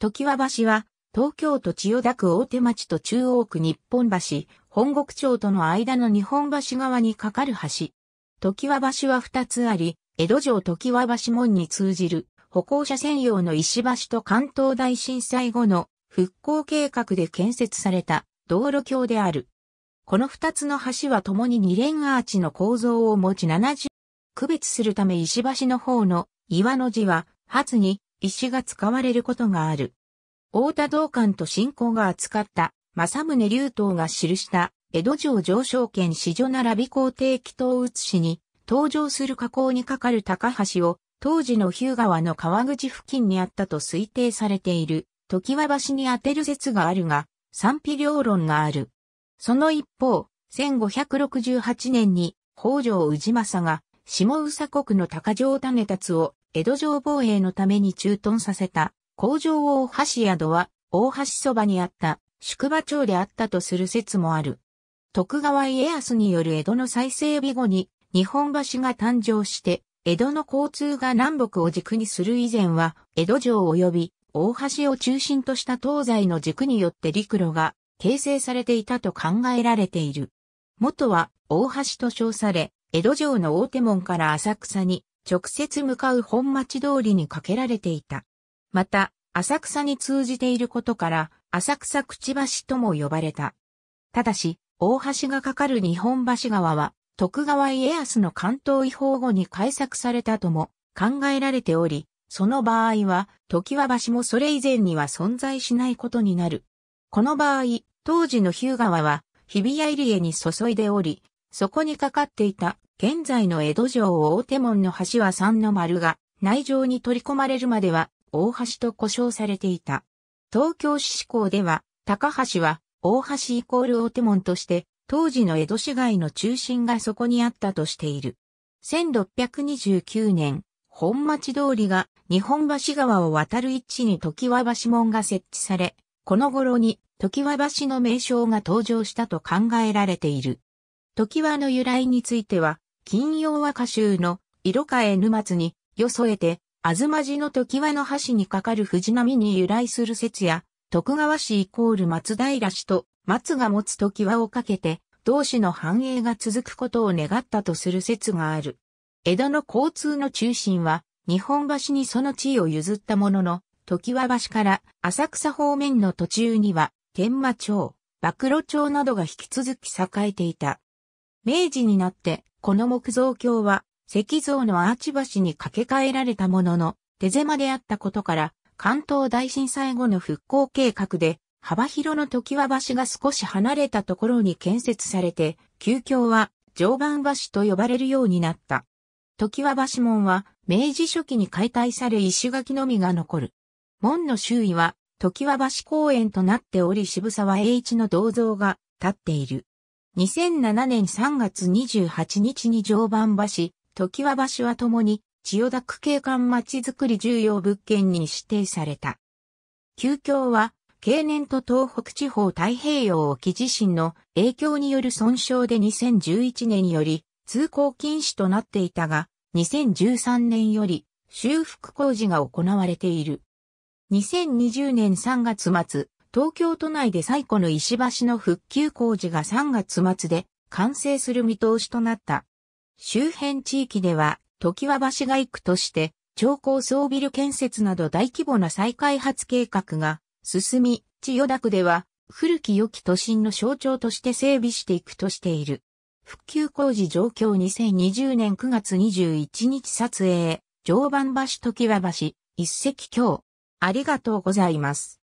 時和橋は、東京都千代田区大手町と中央区日本橋、本国町との間の日本橋側に架かる橋。時和橋は2つあり、江戸城時和橋門に通じる歩行者専用の石橋と関東大震災後の復興計画で建設された道路橋である。この2つの橋は共に二連アーチの構造を持ち70、区別するため石橋の方の岩の字は、初に石が使われることがある。大田道館と信仰が扱った正宗竜頭が記した江戸城上昇圏四女並び皇帝祈祷写しに登場する河口に架かる高橋を当時の日向川の川口付近にあったと推定されている時は橋に当てる説があるが賛否両論がある。その一方、1568年に北条氏政が下宇佐国の高城種達を江戸城防衛のために駐屯させた工場大橋宿は大橋そばにあった宿場町であったとする説もある。徳川家康による江戸の再整備後に日本橋が誕生して江戸の交通が南北を軸にする以前は江戸城及び大橋を中心とした東西の軸によって陸路が形成されていたと考えられている。元は大橋と称され、江戸城の大手門から浅草に直接向かう本町通りにかけられていた。また、浅草に通じていることから、浅草口橋とも呼ばれた。ただし、大橋がかかる日本橋川は、徳川家康の関東違法後に改作されたとも考えられており、その場合は、時は橋もそれ以前には存在しないことになる。この場合、当時の日向川は、日比谷入江に注いでおり、そこにかかっていた現在の江戸城大手門の橋は三の丸が内城に取り込まれるまでは大橋と呼称されていた。東京市思考では高橋は大橋イコール大手門として当時の江戸市街の中心がそこにあったとしている。1629年、本町通りが日本橋川を渡る位置に時和橋門が設置され、この頃に時和橋の名称が登場したと考えられている。時和の由来については、金曜和歌集の色替え沼津に、よそえて、あずまじの時はの橋にかかる藤波に由来する説や、徳川氏イコール松平氏と松が持つ時はをかけて、同氏の繁栄が続くことを願ったとする説がある。江戸の交通の中心は、日本橋にその地位を譲ったものの、時は橋から浅草方面の途中には、天馬町、幕露町などが引き続き栄えていた。明治になって、この木造橋は、石像のアーチ橋に架け替えられたものの、手狭であったことから、関東大震災後の復興計画で、幅広の時は橋が少し離れたところに建設されて、旧橋は常磐橋と呼ばれるようになった。時は橋門は明治初期に解体され石垣のみが残る。門の周囲は時は橋公園となっており渋沢栄一の銅像が立っている。2007年3月28日に常磐橋、時和橋はともに、千代田区景観まちづくり重要物件に指定された。旧橋は、経年と東北地方太平洋沖地震の影響による損傷で2011年より通行禁止となっていたが、2013年より修復工事が行われている。2020年3月末、東京都内で最古の石橋の復旧工事が3月末で完成する見通しとなった。周辺地域では、時は橋が行くとして、超高層ビル建設など大規模な再開発計画が進み、千代田区では、古き良き都心の象徴として整備していくとしている。復旧工事状況2020年9月21日撮影、常磐橋時は橋、一石今日。ありがとうございます。